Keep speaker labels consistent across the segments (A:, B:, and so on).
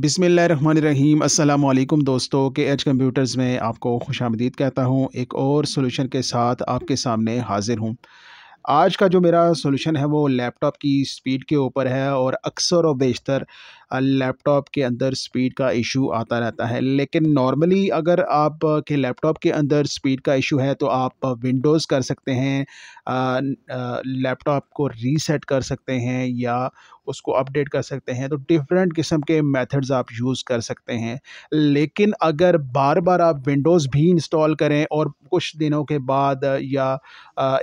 A: बिसमीम् अल्लाम दोस्तों के एच कंप्यूटर्स में आपको खुश आमदीद कहता हूँ एक और सोलूशन के साथ आपके सामने हाजिर हूँ आज का जो मेरा सोलूशन है वो लैपटॉप की स्पीड के ऊपर है और अक्सर और बेशतर लैपटॉप के अंदर स्पीड का इशू आता रहता है लेकिन नॉर्मली अगर आप के लैपटॉप के अंदर स्पीड का इशू है तो आप विंडोज़ कर सकते हैं लैपटॉप को रीसेट कर सकते हैं या उसको अपडेट कर सकते हैं तो डिफरेंट किस्म के मेथड्स आप यूज़ कर सकते हैं लेकिन अगर बार बार आप विंडोज़ भी इंस्टॉल करें और कुछ दिनों के बाद या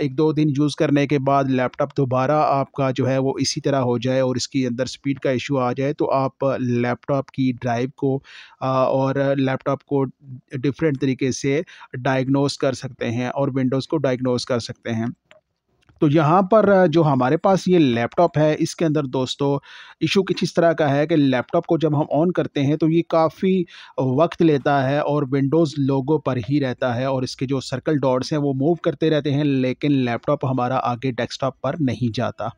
A: एक दो दिन यूज़ करने के बाद लैपटॉप दोबारा आपका जो है वो इसी तरह हो जाए और इसके अंदर स्पीड का इशू आ जाए तो आप लैपटॉप की ड्राइव को और लैपटॉप को डिफरेंट तरीके से डायग्नोस कर सकते हैं और विंडोज़ को डायग्नोस कर सकते हैं तो यहाँ पर जो हमारे पास ये लैपटॉप है इसके अंदर दोस्तों इशू किस इस तरह का है कि लैपटॉप को जब हम ऑन करते हैं तो ये काफ़ी वक्त लेता है और विंडोज़ लोगों पर ही रहता है और इसके जो सर्कल डॉट्स हैं वो मूव करते रहते हैं लेकिन लैपटॉप हमारा आगे डेस्कटॉप पर नहीं जाता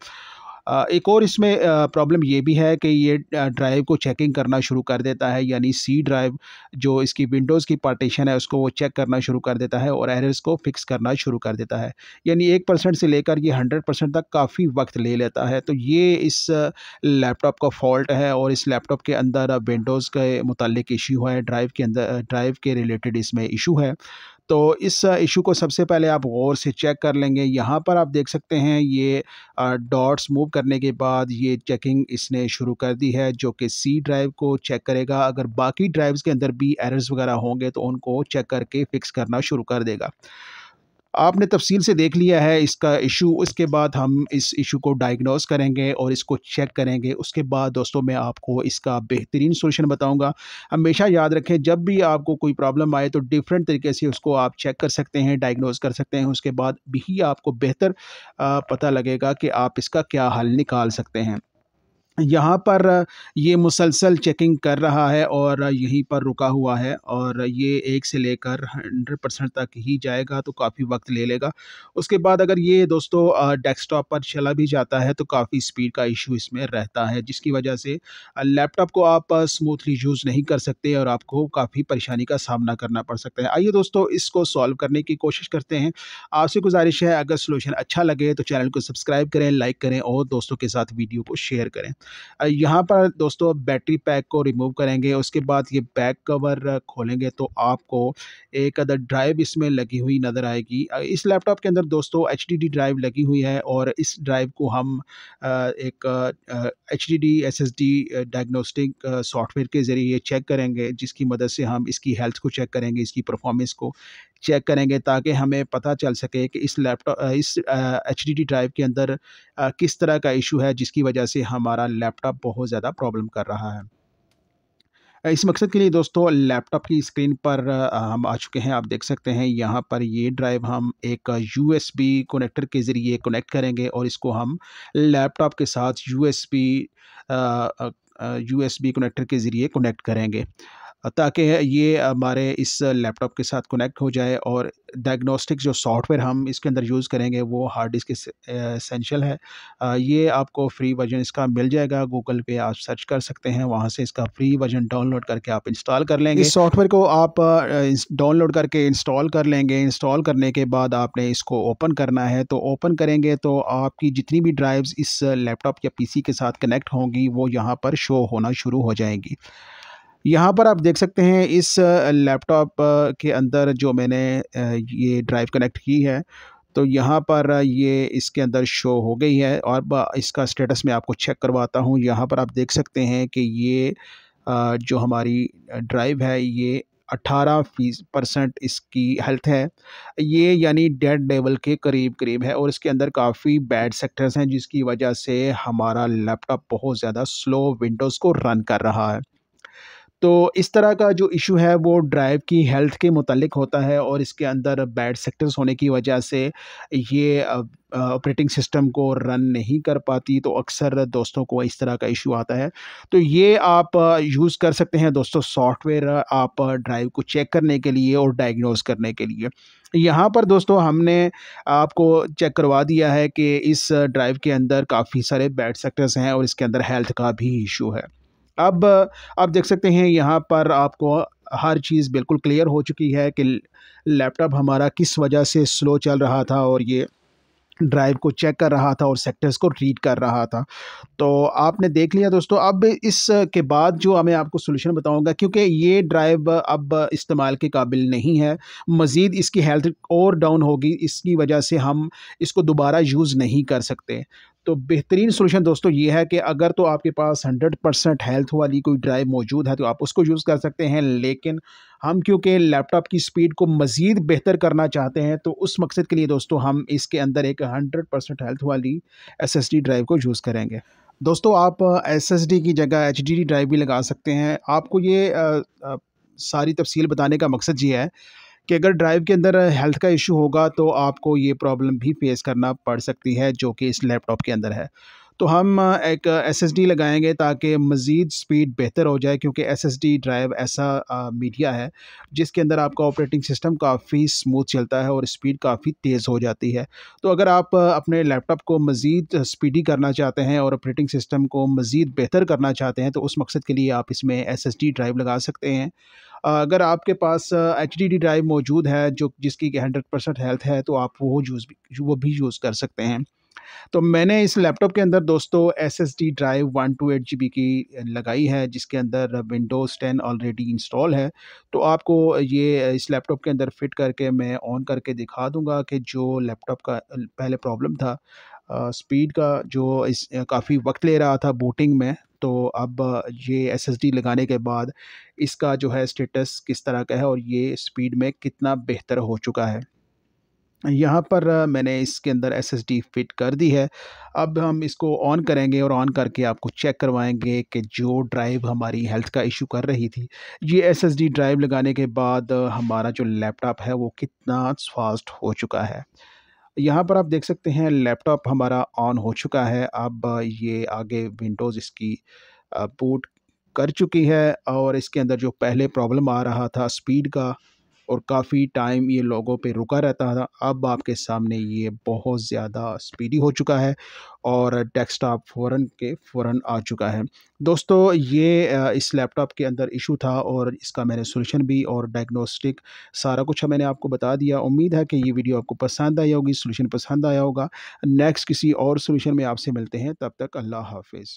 A: एक और इसमें प्रॉब्लम ये भी है कि ये ड्राइव को चेकिंग करना शुरू कर देता है यानी सी ड्राइव जो इसकी विंडोज़ की पार्टीशन है उसको वो चेक करना शुरू कर देता है और एरर्स को फिक्स करना शुरू कर देता है यानी एक परसेंट से लेकर ये हंड्रेड परसेंट तक काफ़ी वक्त ले लेता है तो ये इस लैपटॉप का फॉल्ट है और इस लैपटॉप के अंदर विंडोज़ के मुतल इशू है ड्राइव के अंदर ड्राइव के रिलेटेड इसमें इशू है तो इस इशू को सबसे पहले आप गौर से चेक कर लेंगे यहाँ पर आप देख सकते हैं ये डॉट्स मूव करने के बाद ये चेकिंग इसने शुरू कर दी है जो कि सी ड्राइव को चेक करेगा अगर बाकी ड्राइव्स के अंदर भी एरर्स वगैरह होंगे तो उनको चेक करके फिक्स करना शुरू कर देगा आपने तफसील से देख लिया है इसका इशू उसके बाद हम इस इशू को डायग्नोस करेंगे और इसको चेक करेंगे उसके बाद दोस्तों मैं आपको इसका बेहतरीन सोल्यूशन बताऊँगा हमेशा याद रखें जब भी आपको कोई प्रॉब्लम आए तो डिफरेंट तरीके से उसको आप चेक कर सकते हैं डायग्नोज कर सकते हैं उसके बाद भी आपको बेहतर पता लगेगा कि आप इसका क्या हल निकाल सकते हैं यहाँ पर ये मुसलसल चेकिंग कर रहा है और यहीं पर रुका हुआ है और ये एक से लेकर हंड्रेड परसेंट तक ही जाएगा तो काफ़ी वक्त ले लेगा उसके बाद अगर ये दोस्तों डेस्कटॉप पर चला भी जाता है तो काफ़ी स्पीड का इशू इसमें रहता है जिसकी वजह से लैपटॉप को आप स्मूथली यूज़ नहीं कर सकते और आपको काफ़ी परेशानी का सामना करना पड़ सकता है आइए दोस्तों इसको सॉल्व करने की कोशिश करते हैं आपसे गुजारिश है अगर सोल्यूशन अच्छा लगे तो चैनल को सब्सक्राइब करें लाइक करें और दोस्तों के साथ वीडियो को शेयर करें यहाँ पर दोस्तों बैटरी पैक को रिमूव करेंगे उसके बाद ये बैक कवर खोलेंगे तो आपको एक अदर ड्राइव इसमें लगी हुई नज़र आएगी इस लैपटॉप के अंदर दोस्तों एच ड्राइव लगी हुई है और इस ड्राइव को हम एक H D D S S D diagnostic software के ज़रिए चेक करेंगे जिसकी मदद से हम इसकी हेल्थ को चेक करेंगे इसकी परफॉर्मेंस को चेक करेंगे ताकि हमें पता चल सके कि इस लैपटॉप इस एच डी ड्राइव के अंदर आ, किस तरह का इशू है जिसकी वजह से हमारा लैपटॉप बहुत ज़्यादा प्रॉब्लम कर रहा है इस मकसद के लिए दोस्तों लैपटॉप की स्क्रीन पर हम आ चुके हैं आप देख सकते हैं यहाँ पर ये ड्राइव हम एक यूएसबी कनेक्टर के ज़रिए कनेक्ट करेंगे और इसको हम लैपटॉप के साथ यूएसबी यूएसबी कनेक्टर के ज़रिए कनेक्ट करेंगे ताकि ये हमारे इस लैपटॉप के साथ कनेक्ट हो जाए और डायग्नोस्टिक जो सॉफ्टवेयर हम इसके अंदर यूज़ करेंगे वो हार्ड डिस्क इसेंशियल है ये आपको फ्री वर्जन इसका मिल जाएगा गूगल पे आप सर्च कर सकते हैं वहाँ से इसका फ्री वर्जन डाउनलोड करके आप इंस्टॉल कर लेंगे इस सॉफ्टवेयर को आप डाउनलोड करके इंस्टॉल कर लेंगे इंस्टॉल करने के बाद आपने इसको ओपन करना है तो ओपन करेंगे तो आपकी जितनी भी ड्राइव्स इस लैपटॉप या पी के साथ कनेक्ट होंगी वो यहाँ पर शो होना शुरू हो जाएंगी यहाँ पर आप देख सकते हैं इस लैपटॉप के अंदर जो मैंने ये ड्राइव कनेक्ट की है तो यहाँ पर ये इसके अंदर शो हो गई है और इसका स्टेटस मैं आपको चेक करवाता हूँ यहाँ पर आप देख सकते हैं कि ये जो हमारी ड्राइव है ये अट्ठारह फीस परसेंट इसकी हेल्थ है ये यानी डेड लेवल के करीब करीब है और इसके अंदर काफ़ी बैड सेक्टर्स हैं जिसकी वजह से हमारा लैपटॉप बहुत ज़्यादा स्लो विंडोज़ को रन कर रहा है तो इस तरह का जो इशू है वो ड्राइव की हेल्थ के मतलब होता है और इसके अंदर बैड सेक्टर्स होने की वजह से ये ऑपरेटिंग सिस्टम को रन नहीं कर पाती तो अक्सर दोस्तों को इस तरह का इशू आता है तो ये आप यूज़ कर सकते हैं दोस्तों सॉफ्टवेयर आप ड्राइव को चेक करने के लिए और डायग्नोज करने के लिए यहाँ पर दोस्तों हमने आपको चेक करवा दिया है कि इस ड्राइव के अंदर काफ़ी सारे बैड सेक्टर्स हैं और इसके अंदर हेल्थ का भी इशू है अब आप देख सकते हैं यहाँ पर आपको हर चीज़ बिल्कुल क्लियर हो चुकी है कि लैपटॉप हमारा किस वजह से स्लो चल रहा था और ये ड्राइव को चेक कर रहा था और सेक्टर्स को रीड कर रहा था तो आपने देख लिया दोस्तों अब इस के बाद जो मैं आपको सोल्यूशन बताऊंगा क्योंकि ये ड्राइव अब इस्तेमाल के काबिल नहीं है मज़ीद इसकी हेल्थ और डाउन होगी इसकी वजह से हम इसको दोबारा यूज़ नहीं कर सकते तो बेहतरीन सोल्यूशन दोस्तों ये है कि अगर तो आपके पास हंड्रेड परसेंट हेल्थ वाली कोई ड्राइव मौजूद है तो आप उसको यूज़ कर सकते हैं लेकिन हम क्योंकि लैपटॉप की स्पीड को मज़ीद बेहतर करना चाहते हैं तो उस मकसद के लिए दोस्तों हम इसके अंदर एक हंड्रेड परसेंट हेल्थ वाली एस ड्राइव को यूज़ करेंगे दोस्तों आप एस की जगह एच ड्राइव भी लगा सकते हैं आपको ये आ, आ, सारी तफसील बताने का मकसद ये है कि अगर ड्राइव के अंदर हेल्थ का इशू होगा तो आपको ये प्रॉब्लम भी फेस करना पड़ सकती है जो कि इस लैपटॉप के अंदर है तो हम एक एस एस डी लगाएँगे ताकि मज़ीद स्पीड बेहतर हो जाए क्योंकि एस एस डी ड्राइव ऐसा मीडिया है जिसके अंदर आपका ऑपरेटिंग सिस्टम काफ़ी स्मूथ चलता है और स्पीड काफ़ी तेज़ हो जाती है तो अगर आप अपने लैपटॉप को मज़ीद स्पीडी करना चाहते हैं और ऑपरेटिंग सिस्टम को मज़ीद बेहतर करना चाहते हैं तो उस मकसद के लिए आप इसमें एस एस डी ड्राइव लगा सकते हैं अगर आपके पास एच डी डी ड्राइव मौजूद है जो जिसकी हंड्रेड परसेंट हेल्थ है तो आप वो यूज़ भी वो भी यूज़ कर सकते हैं तो मैंने इस लैपटॉप के अंदर दोस्तों S S D drive one two eight G B की लगाई है जिसके अंदर विंडोज़ टेन ऑलरेडी इंस्टॉल है तो आपको ये इस लैपटॉप के अंदर फिट करके मैं ऑन करके दिखा दूंगा कि जो लैपटॉप का पहले प्रॉब्लम था स्पीड का जो इस काफ़ी वक्त ले रहा था बूटिंग में तो अब ये एस एस डी लगाने के बाद इसका जो है स्टेटस किस तरह का है और ये स्पीड में कितना बेहतर हो चुका है यहाँ पर मैंने इसके अंदर एस एस डी फिट कर दी है अब हम इसको ऑन करेंगे और ऑन करके आपको चेक करवाएंगे कि जो ड्राइव हमारी हेल्थ का इशू कर रही थी ये एस एस डी ड्राइव लगाने के बाद हमारा जो लैपटॉप है वो कितना फास्ट हो चुका है यहाँ पर आप देख सकते हैं लैपटॉप हमारा ऑन हो चुका है अब ये आगे विंडोज़ इसकी बूट कर चुकी है और इसके अंदर जो पहले प्रॉब्लम आ रहा था स्पीड का और काफ़ी टाइम ये लोगों पे रुका रहता था अब आपके सामने ये बहुत ज़्यादा स्पीडी हो चुका है और डेस्कटॉप फ़ौरन के फ़ौरन आ चुका है दोस्तों ये इस लैपटॉप के अंदर इशू था और इसका मैंने सोल्यूशन भी और डायग्नोस्टिक सारा कुछ मैंने आपको बता दिया उम्मीद है कि ये वीडियो आपको पसंद आई होगी सोल्यूशन पसंद आया होगा नेक्स्ट किसी और सोल्यूशन में आपसे मिलते हैं तब तक अल्लाह हाफिज़